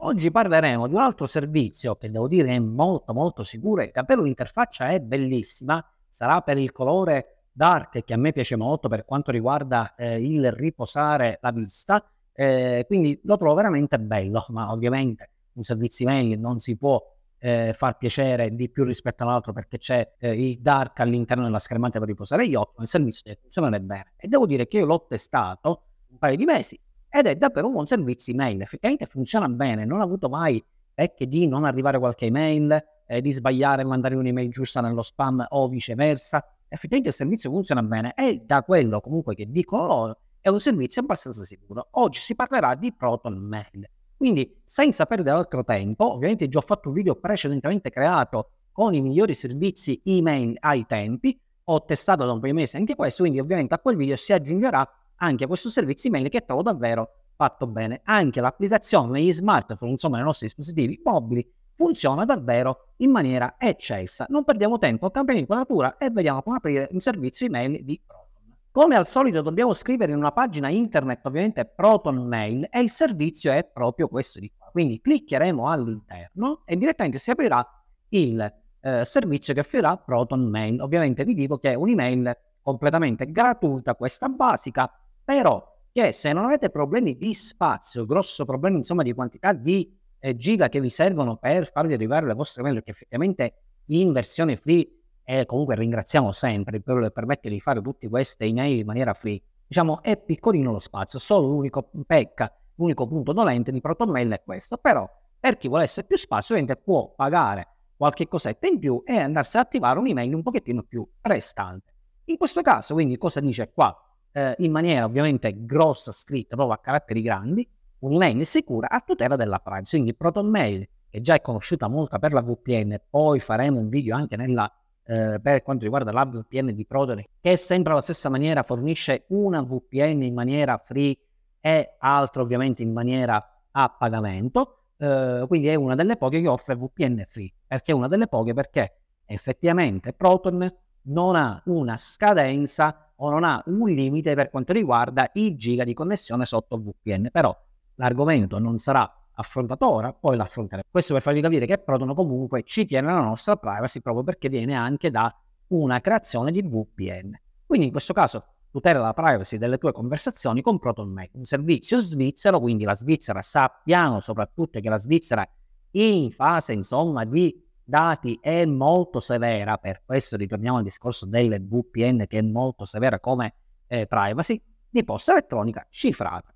Oggi parleremo di un altro servizio che devo dire è molto molto sicuro e davvero l'interfaccia è bellissima, sarà per il colore dark che a me piace molto per quanto riguarda eh, il riposare la vista, eh, quindi lo trovo veramente bello, ma ovviamente un servizio email non si può eh, far piacere di più rispetto all'altro perché c'è eh, il dark all'interno della schermata per riposare gli occhi, ma il servizio deve funzionare bene e devo dire che io l'ho testato un paio di mesi, ed è davvero un buon servizio email, effettivamente funziona bene, non ha avuto mai pecche di non arrivare qualche email, eh, di sbagliare e mandare un'email giusta nello spam o viceversa, effettivamente il servizio funziona bene e da quello comunque che dicono loro è un servizio abbastanza sicuro. Oggi si parlerà di Proton Mail, quindi senza perdere altro tempo, ovviamente già ho fatto un video precedentemente creato con i migliori servizi email ai tempi, ho testato da un paio di mesi anche questo, quindi ovviamente a quel video si aggiungerà anche a questo servizio email che trovo davvero fatto bene. Anche l'applicazione negli smartphone, insomma nei nostri dispositivi mobili, funziona davvero in maniera eccelsa. Non perdiamo tempo, cambiamo inquadratura e vediamo come aprire un servizio email di Proton. Come al solito dobbiamo scrivere in una pagina internet ovviamente Proton Mail e il servizio è proprio questo di qua. Quindi cliccheremo all'interno e direttamente si aprirà il eh, servizio che offrirà Proton Mail. Ovviamente vi dico che è un'email completamente gratuita, questa basica, però che se non avete problemi di spazio, grosso problema insomma di quantità di eh, giga che vi servono per farvi arrivare le vostre mail, perché effettivamente in versione free, e eh, comunque ringraziamo sempre per il permettere di fare tutte queste email in maniera free, diciamo è piccolino lo spazio, solo l'unico pecca, l'unico punto dolente di ProtonMail è questo, però per chi volesse più spazio ovviamente può pagare qualche cosetta in più e andarsi ad attivare un'email un pochettino più restante. In questo caso, quindi, cosa dice qua? eh, in maniera ovviamente grossa, scritta, proprio a caratteri grandi, un'email sicura a tutela della privacy. Quindi ProtonMail, che già è conosciuta molto per la VPN, poi faremo un video anche nella, eh, per quanto riguarda la VPN di Proton, che sempre alla stessa maniera fornisce una VPN in maniera free e altra ovviamente in maniera a pagamento. Eh, quindi è una delle poche che offre VPN free. Perché è una delle poche? Perché effettivamente Proton non ha una scadenza o non ha un limite per quanto riguarda i giga di connessione sotto VPN, però l'argomento non sarà affrontato ora, poi l'affronteremo. Questo per farvi capire che Proton comunque ci tiene alla nostra privacy proprio perché viene anche da una creazione di VPN. Quindi in questo caso tutela la privacy delle tue conversazioni con ProtonMail, un servizio svizzero, quindi la Svizzera sappiamo soprattutto che la Svizzera in fase insomma di dati è molto severa, per questo ritorniamo al discorso del VPN che è molto severa come eh, privacy, di posta elettronica cifrata.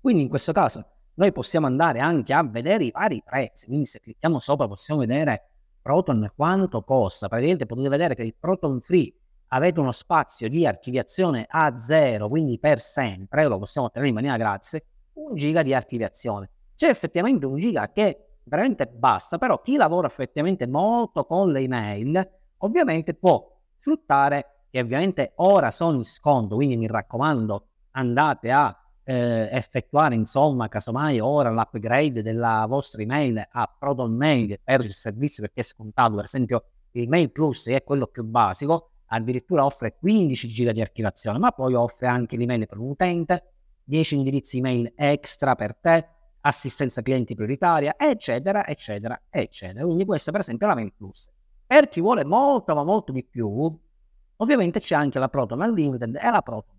Quindi in questo caso noi possiamo andare anche a vedere i vari prezzi, quindi se clicchiamo sopra possiamo vedere Proton quanto costa, praticamente potete vedere che il Proton Free avete uno spazio di archiviazione a zero, quindi per sempre, lo possiamo ottenere in maniera gratis, un giga di archiviazione. C'è effettivamente un giga che veramente bassa, però chi lavora effettivamente molto con le email ovviamente può sfruttare che ovviamente ora sono in sconto, quindi mi raccomando andate a eh, effettuare insomma casomai ora l'upgrade della vostra email a ProtonMail per il servizio perché è scontato, per esempio il Mail Plus è quello più basico, addirittura offre 15 giga di archivazione, ma poi offre anche l'email per l'utente, 10 indirizzi email extra per te, assistenza clienti prioritaria, eccetera, eccetera, eccetera. Quindi questa per esempio è la main plus. Per chi vuole molto ma molto di più, ovviamente c'è anche la Proton Unlimited e la Proton.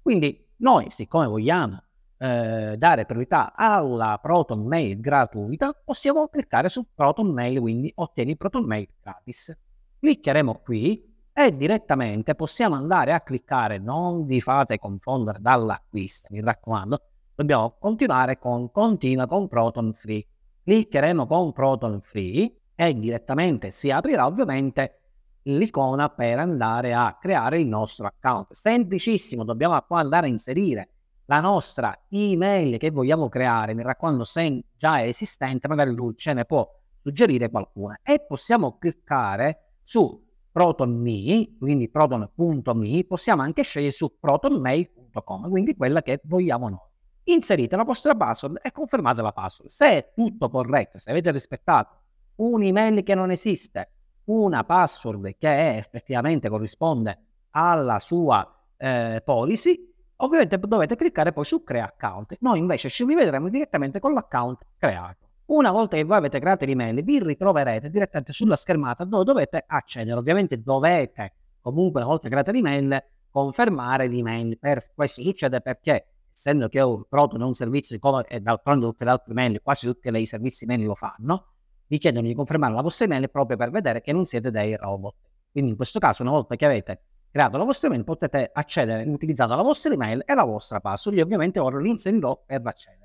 Quindi noi, siccome vogliamo eh, dare priorità alla Proton Mail gratuita, possiamo cliccare su Proton Mail, quindi ottieni Proton Mail gratis. Cliccheremo qui e direttamente possiamo andare a cliccare, non vi fate confondere dall'acquisto, mi raccomando, dobbiamo continuare con continua con proton free. Cliccheremo con proton free e direttamente si aprirà ovviamente l'icona per andare a creare il nostro account. Semplicissimo, dobbiamo qua andare a inserire la nostra email che vogliamo creare, mi raccomando se già è esistente, magari lui ce ne può suggerire qualcuna e possiamo cliccare su proton.me, quindi proton.me, possiamo anche scegliere su protonmail.com, quindi quella che vogliamo noi inserite la vostra password e confermate la password. Se è tutto corretto, se avete rispettato un'email che non esiste, una password che effettivamente corrisponde alla sua eh, policy, ovviamente dovete cliccare poi su Crea account. Noi invece ci rivedremo direttamente con l'account creato. Una volta che voi avete creato l'email, vi ritroverete direttamente sulla schermata dove dovete accedere. Ovviamente dovete, comunque, una volta creata l'email, confermare l'email. Per questo succede perché essendo che ho prodotto un servizio come e d'altronde tutte le altre mail, quasi tutti i servizi mail lo fanno, vi chiedono di confermare la vostra email proprio per vedere che non siete dei robot. Quindi in questo caso, una volta che avete creato la vostra email, potete accedere utilizzando la vostra email e la vostra password. Io ovviamente ora l'inserirò per accedere.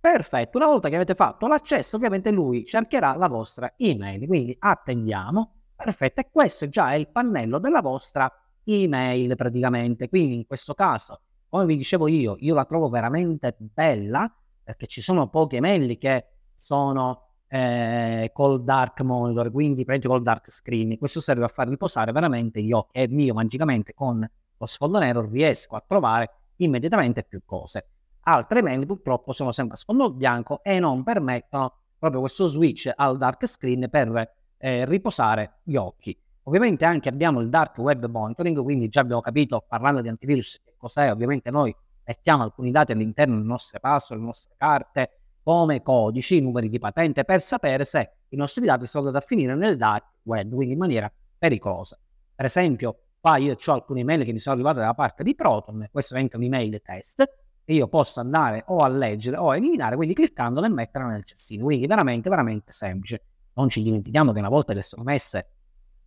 Perfetto, una volta che avete fatto l'accesso, ovviamente lui cercherà la vostra email. Quindi attendiamo. Perfetto, e questo già è il pannello della vostra email praticamente. Quindi in questo caso come vi dicevo io, io la trovo veramente bella perché ci sono poche anelli che sono eh, col dark monitor, quindi prendi col dark screen. Questo serve a far riposare veramente gli occhi e io magicamente con lo sfondo nero riesco a trovare immediatamente più cose. Altre anelli purtroppo sono sempre a sfondo bianco e non permettono proprio questo switch al dark screen per eh, riposare gli occhi. Ovviamente anche abbiamo il dark web monitoring, quindi già abbiamo capito parlando di antivirus cos'è, ovviamente noi mettiamo alcuni dati all'interno delle nostre password, delle nostre carte, come codici, numeri di patente, per sapere se i nostri dati sono andati a finire nel dark web, quindi in maniera pericolosa. Per esempio, qua io ho alcune mail che mi sono arrivate dalla parte di Proton, questa è anche un'email test, che io posso andare o a leggere o a eliminare, quindi cliccandola e metterla nel cestino. Quindi veramente, veramente semplice. Non ci dimentichiamo che una volta che sono messe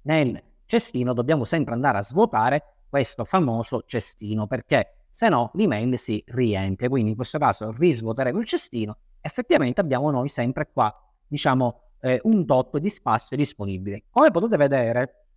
nel cestino dobbiamo sempre andare a svuotare questo famoso cestino, perché se no l'email si riempie. Quindi in questo caso risvuoteremo il cestino. Effettivamente abbiamo noi sempre qua, diciamo, eh, un tot di spazio disponibile. Come potete vedere,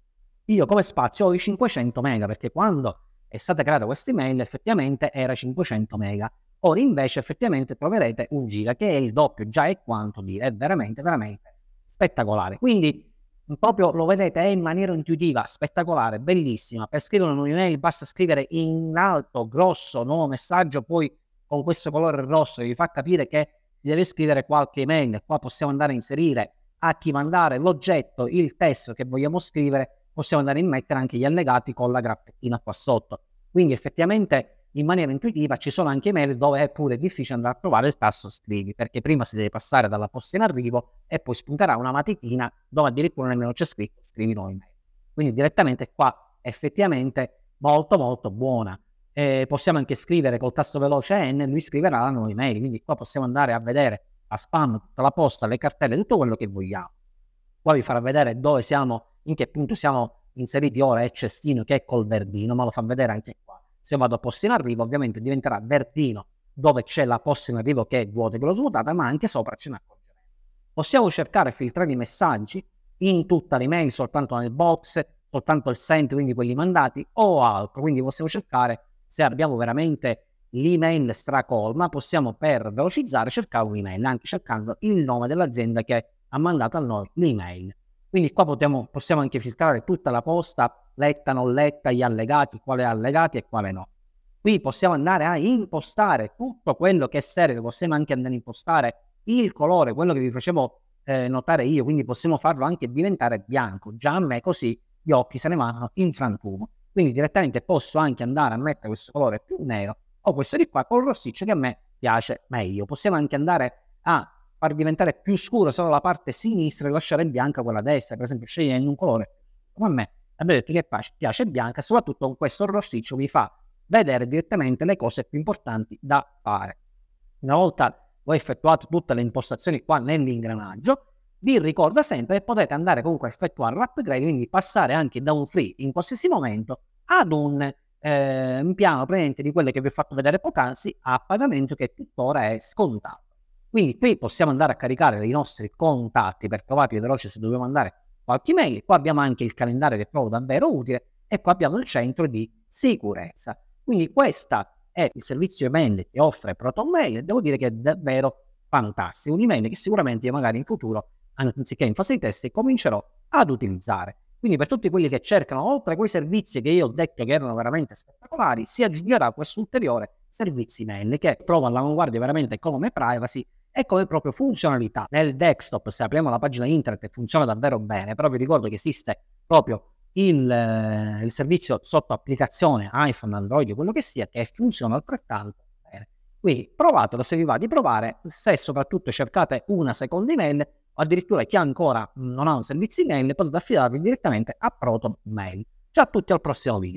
io come spazio ho i 500 mega, perché quando è stata creata questa email effettivamente era 500 mega. Ora invece effettivamente troverete un giga che è il doppio, già è quanto dire, è veramente, veramente spettacolare. Quindi proprio lo vedete è eh, in maniera intuitiva, spettacolare, bellissima. Per scrivere un'email basta scrivere in alto, grosso, nuovo messaggio, poi con questo colore rosso vi fa capire che si deve scrivere qualche email. Qua possiamo andare a inserire a chi mandare l'oggetto, il testo che vogliamo scrivere, possiamo andare a mettere anche gli allegati con la graffettina qua sotto. Quindi effettivamente in maniera intuitiva ci sono anche mail dove è pure difficile andare a trovare il tasto scrivi, perché prima si deve passare dalla posta in arrivo e poi spunterà una matitina dove addirittura nemmeno c'è scritto scrivi noi mail. Quindi direttamente qua effettivamente molto molto buona. Eh, possiamo anche scrivere col tasto veloce N, lui scriverà la nuova email, quindi qua possiamo andare a vedere a spam tutta la posta, le cartelle, tutto quello che vogliamo. Qua vi farà vedere dove siamo, in che punto siamo inseriti ora è cestino che è col verdino, ma lo fa vedere anche se vado a posto in arrivo ovviamente diventerà verdino dove c'è la posta in arrivo che è vuota e grossmutata, ma anche sopra ce ne accorgeremo. Possiamo cercare e filtrare i messaggi in tutta l'email, soltanto nel box, soltanto il send, quindi quelli mandati, o altro. Quindi possiamo cercare, se abbiamo veramente l'email stracolma, possiamo per velocizzare cercare un'email, anche cercando il nome dell'azienda che ha mandato a noi l'email. Quindi qua potiamo, possiamo anche filtrare tutta la posta, letta, non letta, gli allegati, quale allegati e quale no. Qui possiamo andare a impostare tutto quello che serve, possiamo anche andare a impostare il colore, quello che vi facevo eh, notare io, quindi possiamo farlo anche diventare bianco. Già a me così gli occhi se ne vanno in frantumo. Quindi direttamente posso anche andare a mettere questo colore più nero o questo di qua col rossiccio che a me piace meglio. Possiamo anche andare a far diventare più scura solo la parte sinistra e lasciare bianca quella destra, per esempio scegliendo un colore come a me, abbiamo detto che piace bianca, soprattutto con questo rossiccio vi fa vedere direttamente le cose più importanti da fare. Una volta ho effettuato tutte le impostazioni qua nell'ingranaggio, vi ricorda sempre che potete andare comunque a effettuare l'upgrade, quindi passare anche da un free in qualsiasi momento ad un, eh, un piano presente di quelle che vi ho fatto vedere poc'anzi a pagamento che tuttora è scontato. Quindi qui possiamo andare a caricare i nostri contatti per trovarli veloci se dobbiamo mandare qualche mail. Qua abbiamo anche il calendario che trovo davvero utile e qua abbiamo il centro di sicurezza. Quindi questo è il servizio email che offre ProtonMail e devo dire che è davvero fantastico. Un'email che sicuramente magari in futuro, anziché in fase di test, comincerò ad utilizzare. Quindi per tutti quelli che cercano, oltre a quei servizi che io ho detto che erano veramente spettacolari, si aggiungerà questo ulteriore servizio email che prova all'avanguardia veramente come privacy e come proprio funzionalità. Nel desktop, se apriamo la pagina internet, funziona davvero bene, però vi ricordo che esiste proprio il, eh, il servizio sotto applicazione iPhone, Android, quello che sia, che funziona altrettanto bene. Quindi provatelo se vi va di provare, se soprattutto cercate una seconda email o addirittura chi ancora non ha un servizio email potete affidarvi direttamente a Proton Mail. Ciao a tutti al prossimo video.